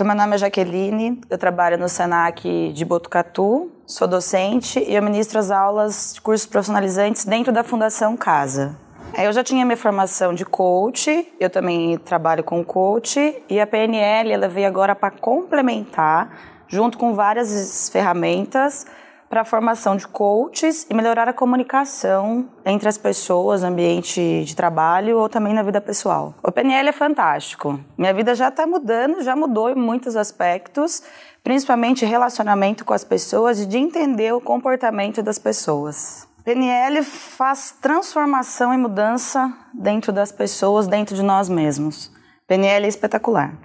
Então, meu nome é Jaqueline, eu trabalho no SENAC de Botucatu, sou docente e eu ministro as aulas de cursos profissionalizantes dentro da Fundação Casa. Eu já tinha minha formação de coach, eu também trabalho com coach e a PNL ela veio agora para complementar, junto com várias ferramentas para a formação de coaches e melhorar a comunicação entre as pessoas, ambiente de trabalho ou também na vida pessoal. O PNL é fantástico. Minha vida já está mudando, já mudou em muitos aspectos, principalmente relacionamento com as pessoas e de entender o comportamento das pessoas. PNL faz transformação e mudança dentro das pessoas, dentro de nós mesmos. PNL é espetacular.